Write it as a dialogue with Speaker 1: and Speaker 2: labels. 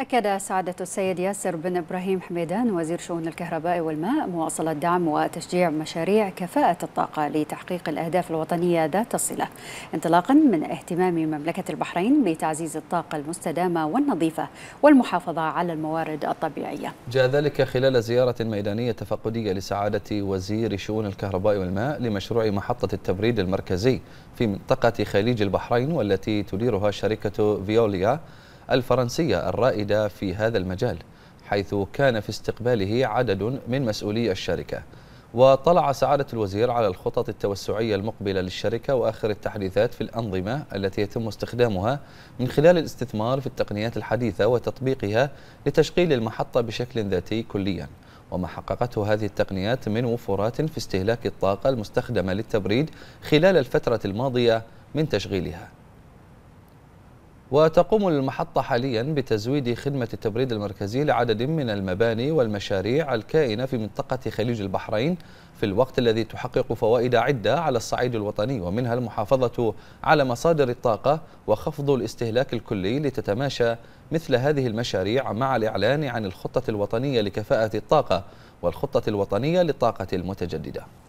Speaker 1: أكد سعادة السيد ياسر بن إبراهيم حميدان وزير شؤون الكهرباء والماء مواصلة دعم وتشجيع مشاريع كفاءة الطاقة لتحقيق الأهداف الوطنية ذات الصلة انطلاقا من اهتمام مملكة البحرين بتعزيز الطاقة المستدامة والنظيفة والمحافظة على الموارد الطبيعية
Speaker 2: جاء ذلك خلال زيارة ميدانية تفقدية لسعادة وزير شؤون الكهرباء والماء لمشروع محطة التبريد المركزي في منطقة خليج البحرين والتي تديرها شركة فيوليا الفرنسية الرائدة في هذا المجال حيث كان في استقباله عدد من مسؤولي الشركة وطلع سعادة الوزير على الخطط التوسعية المقبلة للشركة وآخر التحديثات في الأنظمة التي يتم استخدامها من خلال الاستثمار في التقنيات الحديثة وتطبيقها لتشغيل المحطة بشكل ذاتي كلياً وما حققته هذه التقنيات من وفورات في استهلاك الطاقة المستخدمة للتبريد خلال الفترة الماضية من تشغيلها وتقوم المحطة حاليا بتزويد خدمة التبريد المركزي لعدد من المباني والمشاريع الكائنة في منطقة خليج البحرين في الوقت الذي تحقق فوائد عدة على الصعيد الوطني ومنها المحافظة على مصادر الطاقة وخفض الاستهلاك الكلي لتتماشى مثل هذه المشاريع مع الإعلان عن الخطة الوطنية لكفاءة الطاقة والخطة الوطنية للطاقة المتجددة